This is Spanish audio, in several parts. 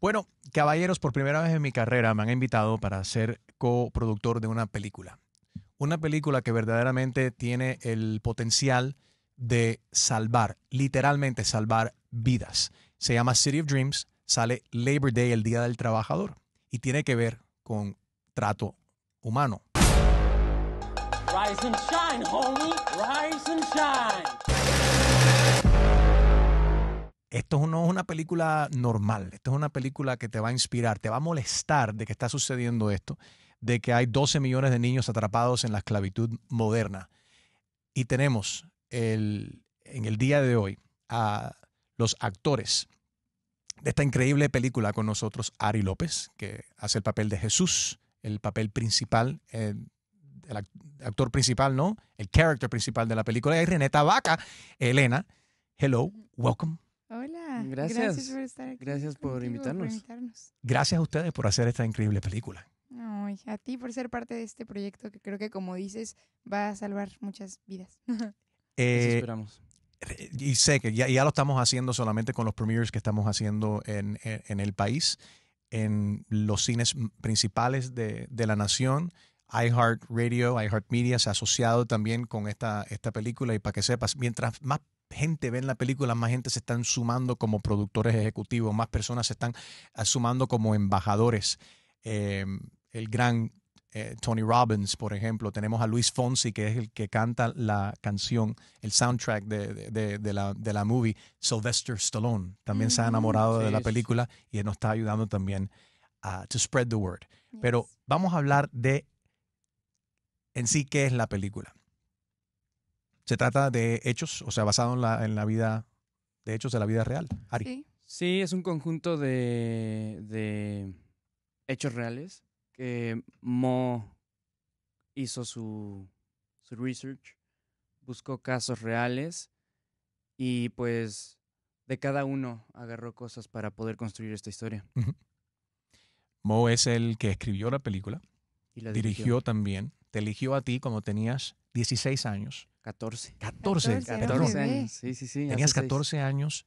Bueno, caballeros, por primera vez en mi carrera me han invitado para ser coproductor de una película. Una película que verdaderamente tiene el potencial de salvar, literalmente salvar vidas. Se llama City of Dreams, sale Labor Day, el Día del Trabajador, y tiene que ver con trato humano. Rise and shine, homie. Rise and shine. Esto no es una película normal, esto es una película que te va a inspirar, te va a molestar de que está sucediendo esto, de que hay 12 millones de niños atrapados en la esclavitud moderna. Y tenemos el, en el día de hoy a los actores de esta increíble película con nosotros, Ari López, que hace el papel de Jesús, el papel principal, eh, el, actor principal, ¿no? El character principal de la película. Y Reneta Vaca, Elena. Hello, welcome Hola. Gracias. Gracias por estar aquí. Gracias por invitarnos. Gracias a ustedes por hacer esta increíble película. a ti por ser parte de este proyecto que creo que, como dices, va a salvar muchas vidas. Eh, esperamos. Y sé que ya, ya, lo estamos haciendo solamente con los premieres que estamos haciendo en, en, en el país, en los cines principales de, de la nación iHeart Radio, iHeart Media se ha asociado también con esta, esta película y para que sepas, mientras más gente ve en la película, más gente se están sumando como productores ejecutivos, más personas se están ah, sumando como embajadores. Em, el gran eh, Tony Robbins, por ejemplo, tenemos a Luis Fonsi, que es el que canta la canción, el soundtrack de, la, movie, Sylvester Stallone, también se ha mm, enamorado de la película y él nos está ayudando también a ah, to spread the word. Pero vamos a hablar de en sí qué es la película. Se trata de hechos, o sea, basado en la, vida, de hechos de la vida real. Sí, es un conjunto de, hechos reales que Mo hizo su, su research, buscó casos reales y pues de cada uno agarró cosas para poder construir esta historia. Mo es el que escribió la película, dirigió. dirigió. también, te eligió a ti cuando tenías 16 años 14. 14. Sí, sí, sí. Tenías 14 años,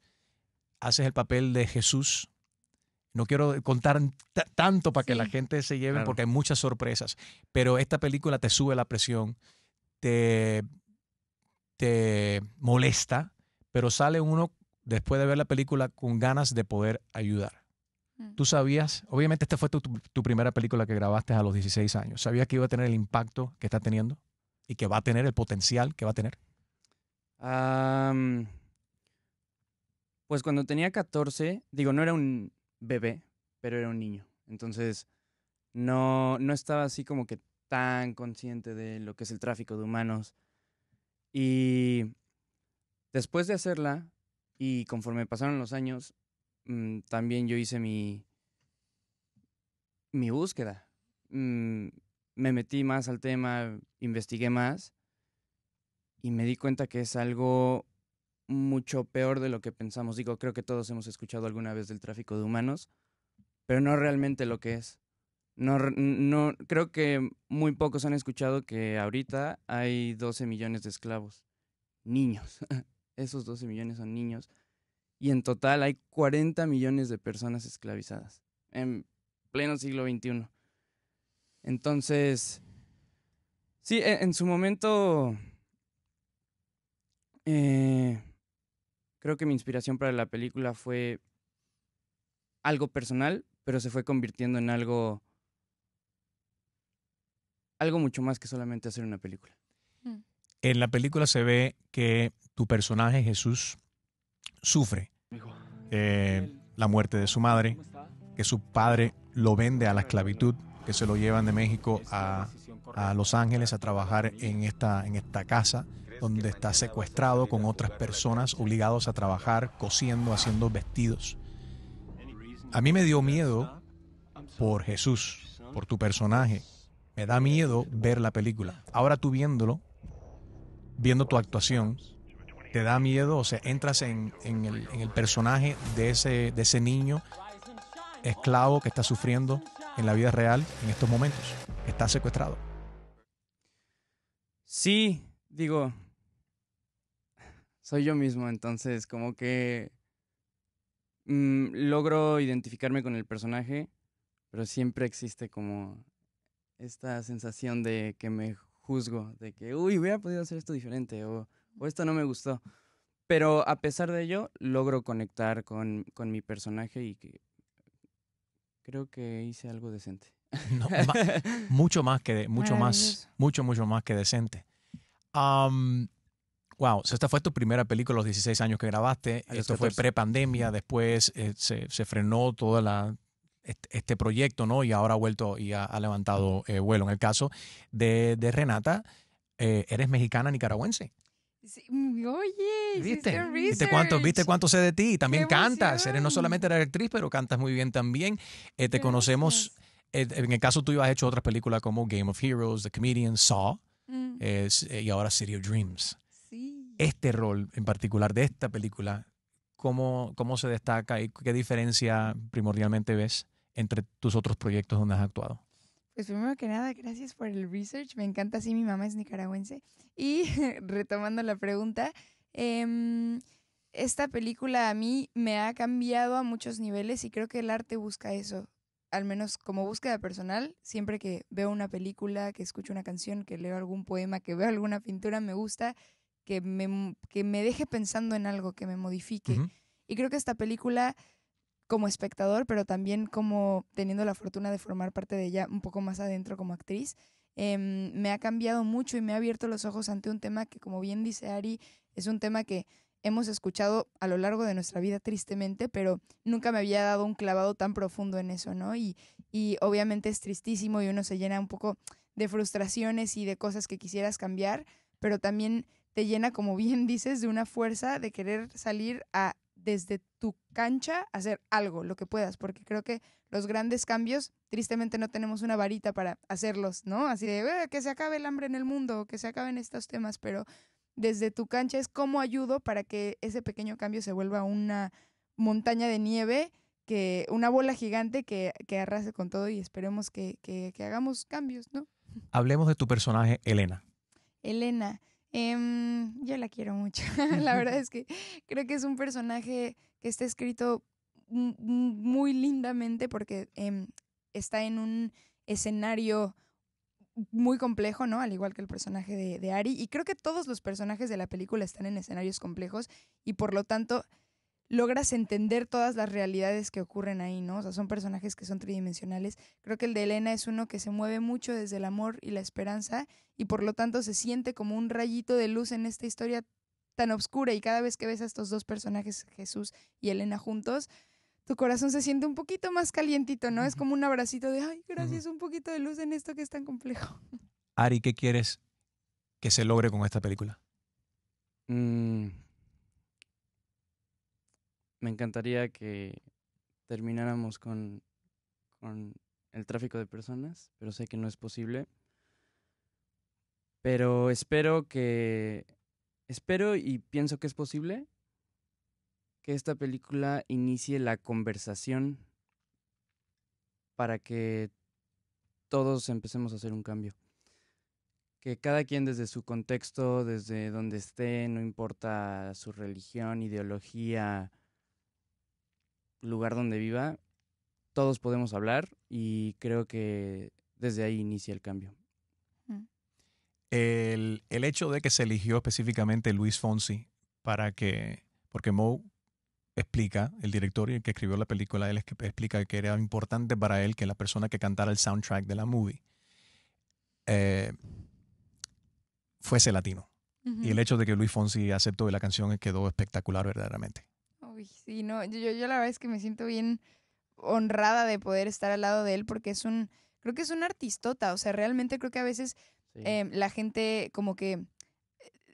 haces el papel de Jesús. No quiero contar tanto para que la gente se lleve porque hay muchas sorpresas, pero esta película te sube la presión, te, te molesta, pero sale uno después de ver la película con ganas de poder ayudar. Mm. Tú sabías, obviamente esta fue tu, tu primera película que grabaste a los 16 años, ¿sabías que iba a tener el impacto que está teniendo? y que va a tener el potencial que va a tener? pues cuando tenía 14, digo, no era un bebé, pero era un niño. Entonces, no, no estaba así como que tan consciente de lo que es el tráfico de humanos. Y después de hacerla, y conforme pasaron los años, mm, también yo hice mi, mi búsqueda. Mm, me metí más al tema, investigué más y me di cuenta que es algo mucho peor de lo que pensamos. Digo, creo que todos hemos escuchado alguna vez del tráfico de humanos, pero no realmente lo que es. No, no, creo que muy pocos han escuchado que ahorita hay 12 millones de esclavos. Niños. Esos 12 millones son niños. Y en total hay 40 millones de personas esclavizadas en pleno siglo XXI. Entonces, sí, e, en, su momento, eh, creo que mi inspiración para la película fue algo personal, pero se fue convirtiendo en algo, algo mucho más que solamente hacer una película. Mm. En la película se ve que tu personaje Jesús sufre eh, la muerte de su madre, que su padre lo vende a la esclavitud que se lo llevan de México a, Los Ángeles a trabajar en esta, en esta casa donde está secuestrado con otras personas obligados a trabajar cosiendo, haciendo vestidos. A mí me dio miedo por Jesús, por tu personaje. Me da miedo ver la película. Ahora tú viéndolo, viendo tu actuación, te da miedo, o sea, entras en, en, el, en el, personaje de ese, de ese niño esclavo que está sufriendo en la vida real en estos momentos. Está secuestrado. Sí, digo, soy yo mismo, entonces como que mm, logro identificarme con el personaje, pero siempre existe como esta sensación de que me juzgo, de que, uy, hubiera podido hacer esto diferente o, o esto no me gustó. Pero a pesar de ello, logro conectar con, con mi personaje y que creo que hice algo decente. mucho más que, mucho más, mucho, mucho más que decente. wow, esta fue tu primera película, los 16 años que grabaste. Esto fue pre-pandemia, después eh, se, frenó todo este, este, proyecto, ¿no? Y ahora ha vuelto y ha, levantado eh, vuelo. En el caso de, Renata, eh, eres mexicana nicaragüense. Mm, oye, ¿Viste? ¿Viste cuánto, ¿Viste cuánto sé de ti? también cantas. Eres no solamente eres actriz, pero cantas muy bien también. Eh, te conocemos. Eh, en el caso tuyo has hecho otras películas como Game of Heroes, The Comedian, Saw mm. eh, y ahora City of Dreams. Este rol en particular de esta película, ¿cómo, ¿cómo se destaca y qué diferencia primordialmente ves entre tus otros proyectos donde has actuado? Pues primero que nada, gracias por el research. Me encanta, sí, mi mamá es nicaragüense. Y retomando la pregunta, em, esta película a mí me ha cambiado a muchos niveles y creo que el arte busca eso. Al menos como búsqueda personal, siempre que veo una película, que escucho una canción, que leo algún poema, que veo alguna pintura, me gusta que me, que me deje pensando en algo, que me modifique. Y creo que esta película como espectador, pero también como teniendo la fortuna de formar parte de ella un poco más adentro como actriz. Em, me ha cambiado mucho y me ha abierto los ojos ante un tema que, como bien dice Ari, es un tema que hemos escuchado a lo largo de nuestra vida tristemente, pero nunca me había dado un clavado tan profundo en eso, ¿no? y obviamente es tristísimo y uno se llena un poco de frustraciones y de cosas que quisieras cambiar, pero también te llena, como bien dices, de una fuerza de querer salir a desde tu cancha hacer algo, lo que puedas, porque creo que los grandes cambios, tristemente no tenemos una varita para hacerlos, ¿no? Así de eh, que se acabe el hambre en el mundo, que se acaben estos temas, pero desde tu cancha es como ayudo para que ese pequeño cambio se vuelva una montaña de nieve, que una bola gigante que, que arrase con todo y esperemos que, que hagamos cambios, ¿no? Hablemos de tu personaje, Elena. Elena. Em, yo la quiero mucho. la verdad es que creo que es un personaje que está escrito muy lindamente porque em, está en un escenario muy complejo, ¿no? Al igual que el personaje de, de Ari. Y creo que todos los personajes de la película están en escenarios complejos y por lo tanto logras entender todas las realidades que ocurren ahí, ¿no? O sea, son personajes que son tridimensionales. Creo que el de Elena es uno que se mueve mucho desde el amor y la esperanza y por lo tanto se siente como un rayito de luz en esta historia tan oscura y cada vez que ves a estos dos personajes, Jesús y Elena juntos, tu corazón se siente un poquito más calientito, ¿no? Es como un abracito de, ay, gracias, un poquito de luz en esto que es tan complejo. Ari, ¿qué quieres que se logre con esta película? Mmm me encantaría que termináramos con, con el tráfico de personas, pero sé que no es posible. Pero espero que. Espero y pienso que es posible que esta película inicie la conversación para que todos empecemos a hacer un cambio. Que cada quien desde su contexto, desde donde esté, no importa su religión, ideología, lugar donde viva, todos podemos hablar y creo que desde ahí inicia el cambio. Mm. El, hecho de que se eligió específicamente Luis Fonsi para que, porque Mo explica, el director y el que escribió la película, él explica que era importante para él que la persona que cantara el soundtrack de la movie eh, fuese latino. Y el hecho de que Luis Fonsi aceptó la canción quedó espectacular verdaderamente sí, no, yo, la verdad es que me siento bien honrada de poder estar al lado de él porque es un, creo que es un artistota, o sea, realmente creo que a veces em, la gente como que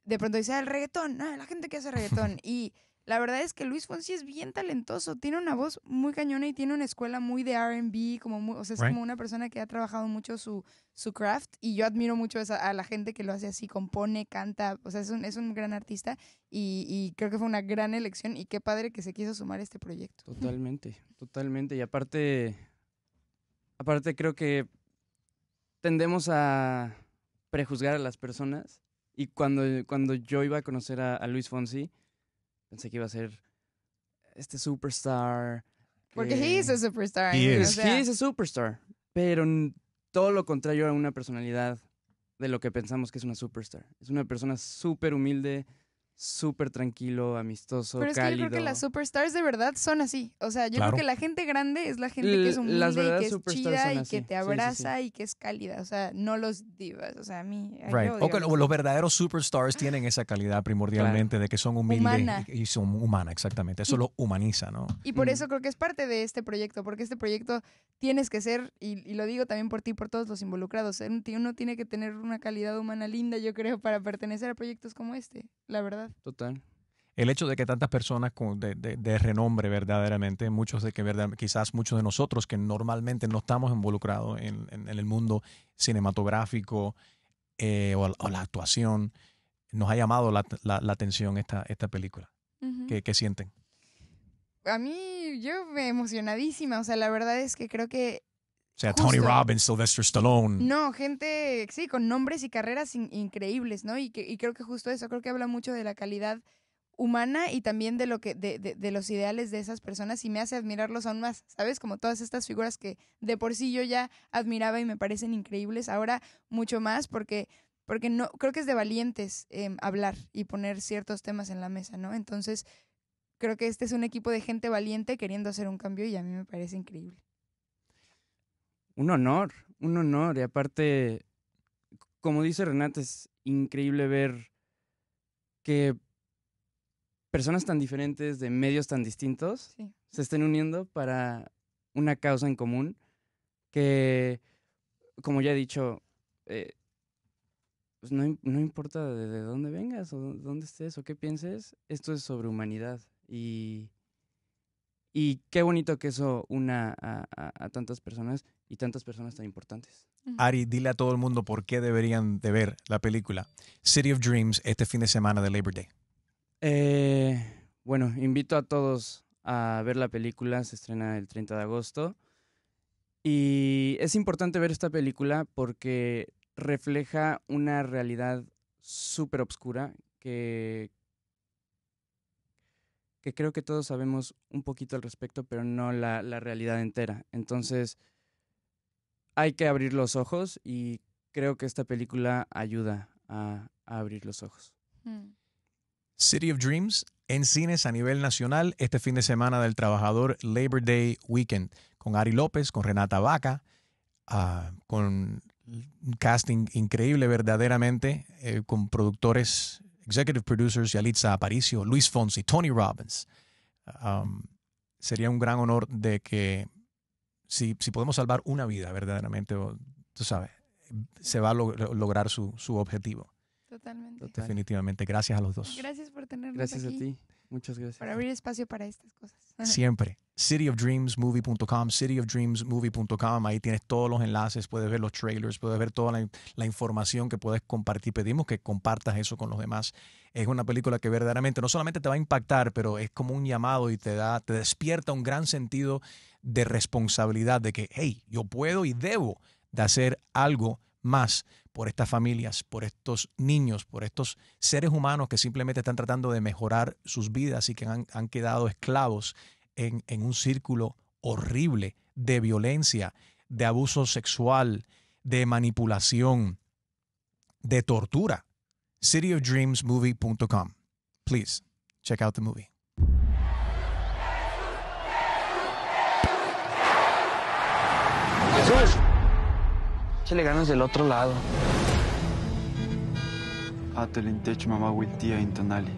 de pronto dice ah, el reggaetón, ah, la gente que hace reggaetón y la verdad es que Luis Fonsi es bien talentoso, tiene una voz muy cañona y tiene una escuela muy de RB, como o sea, es como una persona que ha trabajado mucho su, su craft y yo admiro mucho a, la gente que lo hace así, compone, canta, o sea, es un, gran artista y, creo que fue una gran elección y qué padre que se quiso sumar a este proyecto. Totalmente, totalmente. Y aparte, aparte creo que tendemos a prejuzgar a las personas y cuando, cuando yo iba a conocer a Luis Fonsi, pensé que iba a ser este superstar. Porque he es superstar. He, ¿eh? is. superstar. Pero todo lo contrario a una personalidad de lo que pensamos que es una superstar. Es una persona súper humilde, súper tranquilo, amistoso, Pero es que yo creo que las superstars de verdad son así. O sea, yo creo que la gente grande es la gente que es humilde y que es chida y que te abraza y que es cálida. O sea, no los divas. O sea, a mí... los verdaderos superstars tienen esa calidad primordialmente de que son humildes y son humana, exactamente. Eso lo humaniza, ¿no? Y por mm. eso creo que es parte de este proyecto, porque este proyecto tienes que ser, y, lo digo también por ti, y por todos los involucrados, uno tiene que tener una calidad humana linda, yo creo, para pertenecer a proyectos como este, la verdad. Total. El hecho de que tantas personas de, renombre verdaderamente, muchos de que quizás muchos de nosotros que normalmente no estamos involucrados en, el mundo cinematográfico eh, o, la actuación, nos ha llamado la, atención esta, esta película. ¿Qué, sienten? A mí, yo me emocionadísima, o sea, la verdad es que creo que o sea, Tony Robbins, Sylvester Stallone. No, gente, sí, con nombres y carreras increíbles, ¿no? Y, que, creo que justo eso, creo que habla mucho de la calidad humana y también de lo que de, de, de, los ideales de esas personas y me hace admirarlos aún más, ¿sabes? Como todas estas figuras que de por sí yo ya admiraba y me parecen increíbles, ahora mucho más porque porque no creo que es de valientes em, hablar y poner ciertos temas en la mesa, ¿no? Entonces, creo que este es un equipo de gente valiente queriendo hacer un cambio y a mí me parece increíble un honor, un honor. Y aparte, como dice Renate es increíble ver que personas tan diferentes, de medios tan distintos, se estén uniendo para una causa en común que, como ya he dicho, eh, pues no, importa de, dónde vengas o dónde estés o qué pienses, esto es sobre humanidad y y qué bonito que eso una a, tantas personas y tantas personas tan importantes. Ari, dile a todo el mundo por qué deberían de ver la película City of Dreams este fin de semana de Labor Day. Eh, bueno, invito a todos a ver la película, se estrena el 30 de agosto. Y es importante ver esta película porque refleja una realidad súper obscura que, que creo que todos sabemos un poquito al respecto, pero no la, realidad entera. Entonces, hay que abrir los ojos y creo que esta película ayuda a, abrir los ojos. Mm. City of Dreams en cines a nivel nacional este fin de semana del trabajador Labor Day Weekend con Ari López, con Renata Vaca, ah, con un casting increíble verdaderamente, eh, con productores executive producers Yalitza Aparicio, Luis Fonsi, Tony Robbins. Um, sería un gran honor de que si, si, podemos salvar una vida verdaderamente, tú sabes, se va a lograr su, su objetivo. Totalmente. Definitivamente. Gracias a los dos. Gracias por tenernos Gracias a ti. Muchas gracias. Para abrir espacio para estas cosas. Siempre. Cityofdreamsmovie.com, cityofdreamsmovie.com. Ahí tienes todos los enlaces, puedes ver los trailers, puedes ver toda la, la, información que puedes compartir. Pedimos que compartas eso con los demás. Es una película que verdaderamente no solamente te va a impactar, pero es como un llamado y te da, te despierta un gran sentido de responsabilidad de que, hey, yo puedo y debo de hacer algo más por estas familias, por estos niños, por estos seres humanos que simplemente están tratando de mejorar sus vidas y que han, quedado esclavos en, en un círculo horrible de violencia, de abuso sexual, de manipulación, de tortura. cityofdreamsmovie.com. Please check out the movie. Échale ganas del otro lado. Atelintech mamá intonali.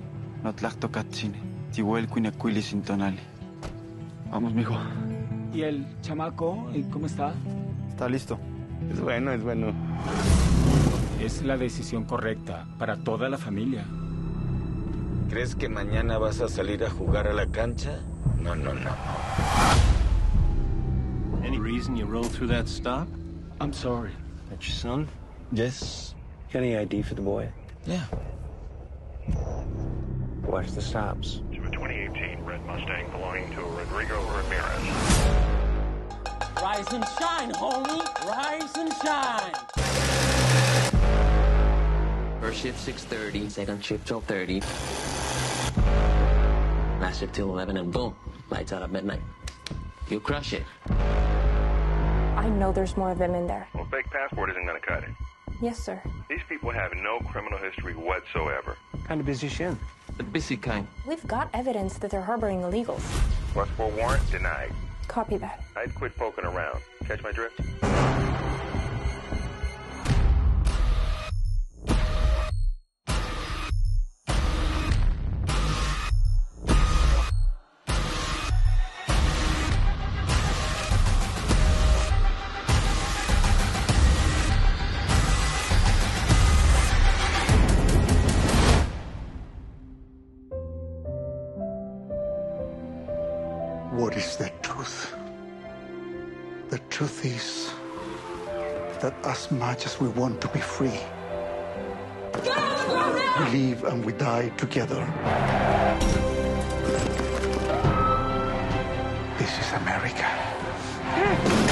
intonali. Vamos, mijo. ¿Y el chamaco? ¿Cómo está? Está listo. Es bueno, es bueno. Es la decisión correcta para toda la familia. ¿Crees que mañana vas a salir a jugar a la cancha? No, no, no. Any reason you rolled through that stop? I'm sorry. That's your son? Yes. Got any ID for the boy? Yeah. Watch the stops. To a 2018 red Mustang belonging to Rodrigo Ramirez. Rise and shine, homie! Rise and shine! First shift 6.30, second shift 12:30. Last shift till 11 and boom, lights out at midnight. You crush it. I know there's more of them in there. Well, fake passport isn't going to cut it. Yes, sir. These people have no criminal history whatsoever. Kind of busy Shin. in? The busy kind. We've got evidence that they're harboring illegals. Request for warrant denied. Copy that. I'd quit poking around. Catch my drift? as much as we want to be free. We live and we die together. This is America.